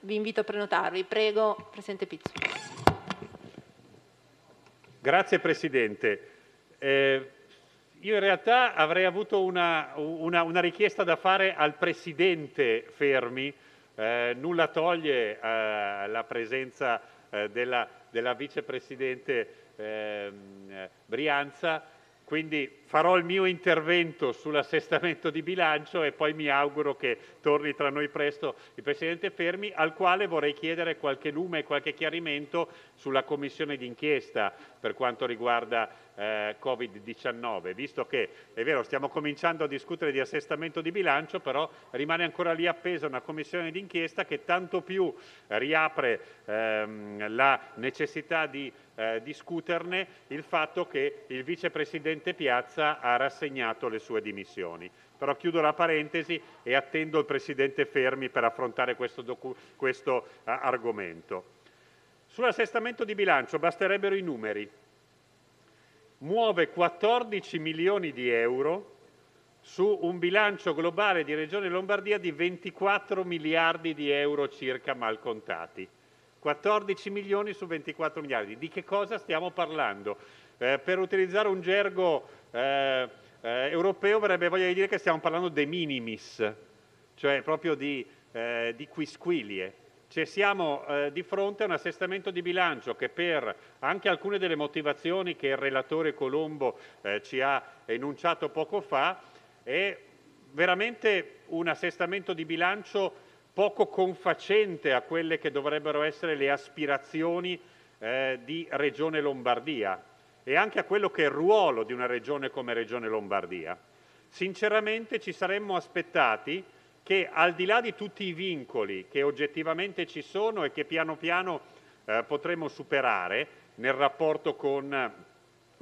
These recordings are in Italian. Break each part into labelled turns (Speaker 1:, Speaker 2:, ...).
Speaker 1: vi invito a prenotarvi. Prego, Presidente Pizzo. Grazie Presidente. Eh, io in realtà avrei avuto una, una, una, richiesta da fare al Presidente Fermi, eh, nulla toglie eh, la presenza eh, della, della Vicepresidente ehm, Brianza, quindi farò il mio intervento sull'assestamento di bilancio e poi mi auguro che torni tra noi presto il Presidente Fermi, al quale vorrei chiedere qualche lume e qualche chiarimento sulla commissione d'inchiesta per quanto riguarda eh, Covid-19, visto che è vero stiamo cominciando a discutere di assestamento di bilancio, però rimane ancora lì appesa una commissione d'inchiesta che tanto più riapre ehm, la necessità di eh, discuterne il fatto che il vicepresidente Piazza maggioranza ha rassegnato le sue dimissioni. Però chiudo la parentesi e attendo il Presidente Fermi per affrontare questo, questo eh, argomento. Sull'assestamento di bilancio basterebbero i numeri. Muove 14 milioni di euro su un bilancio globale di Regione Lombardia di 24 miliardi di euro circa mal contati. 14 milioni su 24 miliardi. Di che cosa stiamo parlando? Eh, per utilizzare un gergo eh, eh, europeo verrebbe voglia di dire che stiamo parlando de minimis, cioè proprio di, eh, di quisquilie. Cioè siamo eh, di fronte a un assestamento di bilancio che per anche alcune delle motivazioni che il relatore Colombo eh, ci ha enunciato poco fa è veramente un assestamento di bilancio poco confacente a quelle che dovrebbero essere le aspirazioni eh, di Regione Lombardia e anche a quello che è il ruolo di una regione come Regione Lombardia, sinceramente ci saremmo aspettati che al di là di tutti i vincoli che oggettivamente ci sono e che piano piano eh, potremo superare nel rapporto con eh,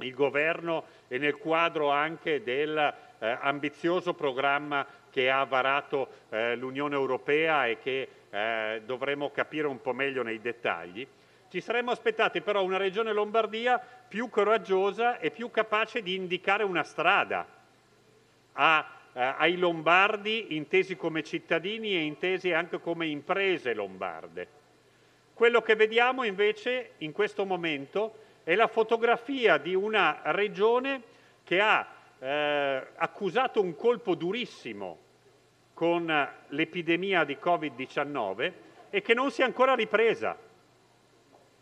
Speaker 1: il governo e nel quadro anche dell'ambizioso eh, programma che ha varato eh, l'Unione Europea e che eh, dovremo capire un po' meglio nei dettagli, ci saremmo aspettati però una regione Lombardia più coraggiosa e più capace di indicare una strada a, eh, ai lombardi intesi come cittadini e intesi anche come imprese lombarde. Quello che vediamo invece in questo momento è la fotografia di una regione che ha eh, accusato un colpo durissimo con l'epidemia di Covid-19 e che non si è ancora ripresa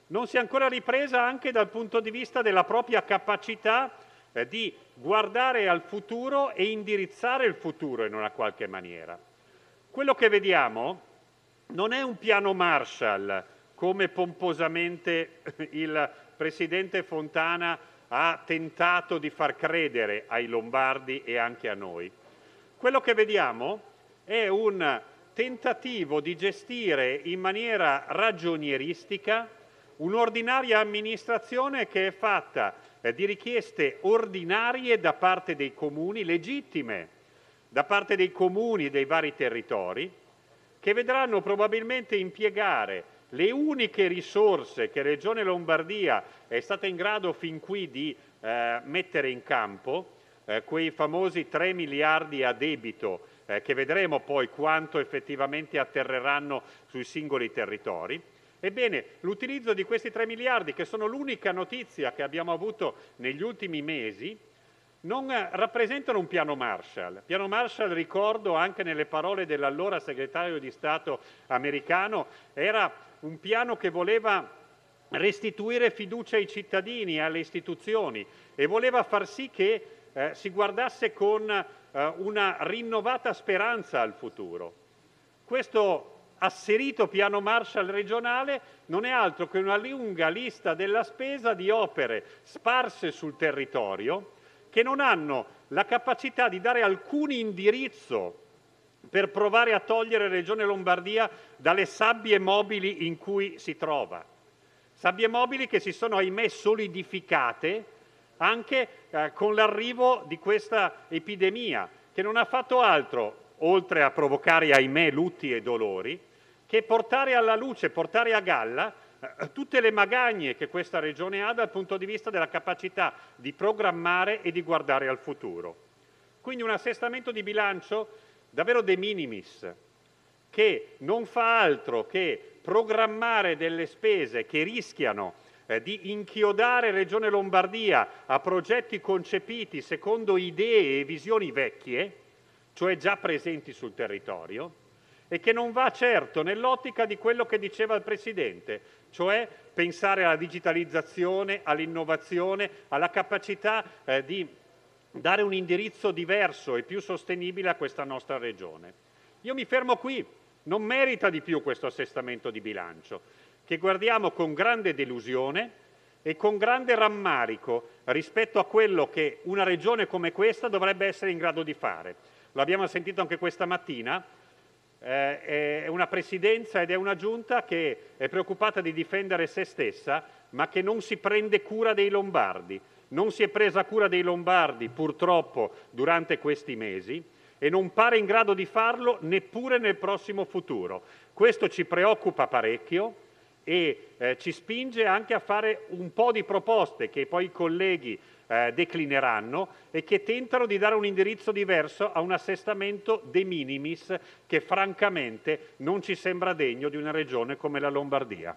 Speaker 1: non si è ancora ripresa anche dal punto di vista della propria capacità eh, di guardare al futuro e indirizzare il futuro in una qualche maniera. Quello che vediamo non è un piano Marshall, come pomposamente il presidente Fontana ha tentato di far credere ai lombardi e anche a noi. Quello che vediamo è un tentativo di gestire in maniera ragionieristica Un'ordinaria amministrazione che è fatta eh, di richieste ordinarie da parte dei comuni, legittime, da parte dei comuni dei vari territori, che vedranno probabilmente impiegare le uniche risorse che Regione Lombardia è stata in grado fin qui di eh, mettere in campo, eh, quei famosi 3 miliardi a debito eh, che vedremo poi quanto effettivamente atterreranno sui singoli territori Ebbene, l'utilizzo di questi 3 miliardi, che sono l'unica notizia che abbiamo avuto negli ultimi mesi, non eh, rappresentano un piano Marshall. Piano Marshall, ricordo anche nelle parole dell'allora segretario di Stato americano, era un piano che voleva restituire fiducia ai cittadini e alle istituzioni e voleva far sì che eh, si guardasse con eh, una rinnovata speranza al futuro. Questo asserito piano Marshall regionale non è altro che una lunga lista della spesa di opere sparse sul territorio che non hanno la capacità di dare alcun indirizzo per provare a togliere Regione Lombardia dalle sabbie mobili in cui si trova. Sabbie mobili che si sono, ahimè, solidificate anche eh, con l'arrivo di questa epidemia, che non ha fatto altro, oltre a provocare, ahimè, lutti e dolori, che portare alla luce, portare a galla eh, tutte le magagne che questa regione ha dal punto di vista della capacità di programmare e di guardare al futuro. Quindi un assestamento di bilancio davvero de minimis, che non fa altro che programmare delle spese che rischiano eh, di inchiodare Regione Lombardia a progetti concepiti secondo idee e visioni vecchie, cioè già presenti sul territorio, e che non va certo nell'ottica di quello che diceva il Presidente, cioè pensare alla digitalizzazione, all'innovazione, alla capacità eh, di dare un indirizzo diverso e più sostenibile a questa nostra regione. Io mi fermo qui, non merita di più questo assestamento di bilancio, che guardiamo con grande delusione e con grande rammarico rispetto a quello che una regione come questa dovrebbe essere in grado di fare. L'abbiamo sentito anche questa mattina, eh, è una presidenza ed è una giunta che è preoccupata di difendere se stessa, ma che non si prende cura dei lombardi. Non si è presa cura dei lombardi, purtroppo, durante questi mesi e non pare in grado di farlo neppure nel prossimo futuro. Questo ci preoccupa parecchio e eh, ci spinge anche a fare un po' di proposte che poi i colleghi eh, declineranno e che tentano di dare un indirizzo diverso a un assestamento de minimis che francamente non ci sembra degno di una regione come la Lombardia.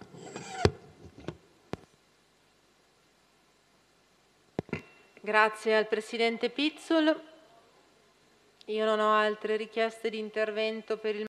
Speaker 1: Grazie al Presidente Pizzol. Io non ho altre richieste di intervento per il